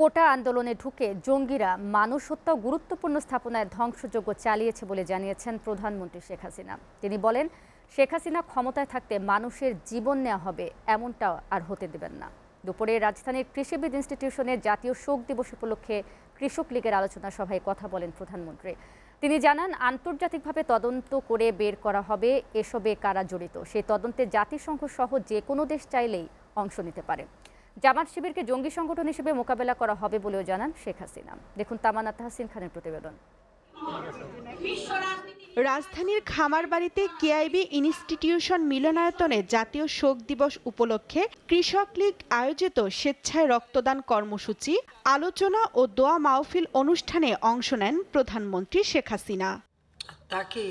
কোটা আন্দোলনে ঢুকে জঙ্গিরা মানুষ হত্যা গুরুত্বপূর্ণ স্থাপনায় ধ্বংসযজ্ঞ চালিয়েছে বলে জানিয়েছেন প্রধানমন্ত্রী শেখ হাসিনা তিনি বলেন শেখ হাসিনা ক্ষমতায় থাকতে মানুষের জীবন নেওয়া হবে এমনটা আর হতে দেবেন না দুপুরে রাজধানীর কৃষিবিদ ইনস্টিটিউশনে জাতীয় শোক দিবস উপলক্ষে কৃষক লীগের আলোচনা সভায় কথা বলেন প্রধানমন্ত্রী তিনি জানান আন্তর্জাতিকভাবে তদন্ত করে বের করা হবে এসবে কারা জড়িত সেই তদন্তে জাতিসংঘ সহ যে কোনো দেশ চাইলেই অংশ নিতে পারে জামাত শিবিরকে জঙ্গি সংগঠন হিসেবে মোকাবেলা করা হবে বলেও জানান শেখ হাসিনা দেখুন তামানা তাহসিন খানের প্রতিবেদন রাজধানীর খামার বাড়িতে কেআইবি ইনস্টিটিউশন মিলনায়তনে জাতীয় শোক দিবস উপলক্ষে কৃষক লীগ আয়োজিত স্বেচ্ছায় রক্তদান কর্মসূচি আলোচনা ও দোয়া মাহফিল অনুষ্ঠানে অংশ নেন প্রধানমন্ত্রী শেখ হাসিনা তাকে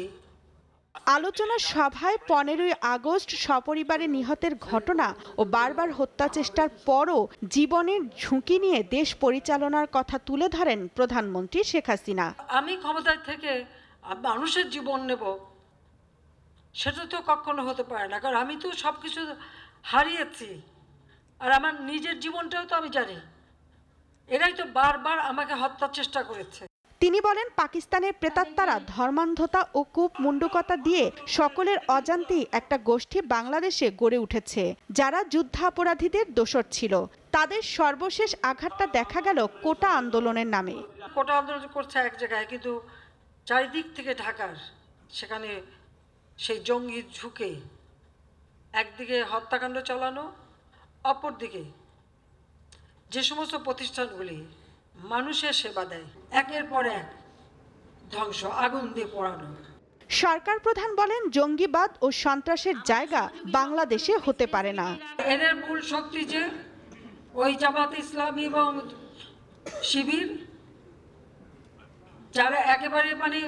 আলোচনা সভায় পনেরোই আগস্ট সপরিবারে নিহতের ঘটনা ও বারবার হত্যা চেষ্টার পরও জীবনের ঝুঁকি নিয়ে দেশ পরিচালনার কথা তুলে ধরেন প্রধানমন্ত্রী শেখ হাসিনা আমি ক্ষমতার থেকে মানুষের জীবন নেব সেটা তো কখনো হতে পারে না কারণ আমি তো সব কিছু হারিয়েছি আর আমার নিজের জীবনটাও তো আমি জানি এরাই তো বারবার আমাকে হত্যার চেষ্টা করেছে তিনি বলেন পাকিস্তানের প্রেতাত্মারা ধর্মান্ধতা ও কূপ মুন্ডকতা দিয়ে সকলের অজান্তেই একটা গোষ্ঠী বাংলাদেশে গড়ে উঠেছে যারা যুদ্ধাপরাধীদের দোষর ছিল তাদের সর্বশেষ আঘাতটা দেখা গেল কোটা আন্দোলনের নামে কোটা আন্দোলন করছে এক জায়গায় কিন্তু চারিদিক থেকে ঢাকার সেখানে সেই জঙ্গি ঝুঁকে একদিকে হত্যাকাণ্ড চালানো অপরদিকে যে সমস্ত প্রতিষ্ঠানগুলি মানুষের সেবা দেয় একের পর এক ধ্বংস আগুন দিয়ে পড়ানো সরকার প্রধান বলেন জঙ্গিবাদ ও সন্ত্রাসের জায়গা বাংলাদেশে হতে পারে না এদের মূল শক্তি যে ওই জামাত ইসলামী এবং শিবির যারা একেবারে মানে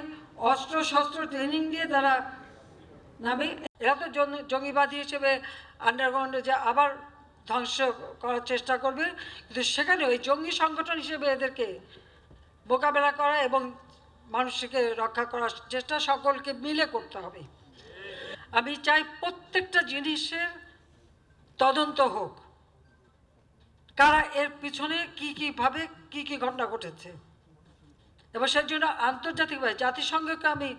অস্ত্র শস্ত্র ট্রেনিং দিয়ে তারা নামে এরা তো জঙ্গিবাদী হিসেবে আন্ডারগ্রাউন্ডে যে আবার ধ্বংস করার চেষ্টা করবে কিন্তু সেখানে ওই জঙ্গি সংগঠন হিসেবে এদেরকে মোকাবেলা করা এবং মানুষকে রক্ষা করার চেষ্টা সকলকে মিলে করতে হবে আমি চাই প্রত্যেকটা জিনিসের তদন্ত হোক কারা এর পিছনে কি কীভাবে কি কি ঘটনা ঘটেছে এবং সেই জন্য আন্তর্জাতিকভাবে জাতিসংঘকে আমি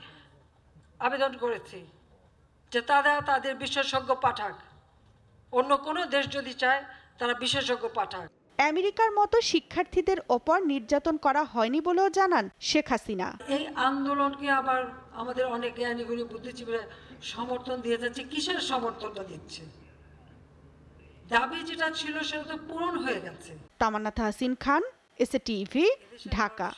আবেদন করেছি যে তারা তাদের বিশেষজ্ঞ পাঠাক অন্য কোনো দেশ যদি চায় তারা বিশেষজ্ঞ পাঠায় আমেরিকার মতো শিক্ষার্থীদের ওপর নির্যাতন করা হয়নি বলেও জানান শেখ হাসিনা এই আন্দোলনকে আবার আমাদের অনেক জ্ঞানীগুণী বুদ্ধিজীবীরা সমর্থন দিয়ে যাচ্ছে কিসের সমর্থনটা দিচ্ছে দাবি যেটা ছিল সেটা তো পূরণ হয়ে গেছে তামান্না হাসিন খান এসএ টিভি ঢাকা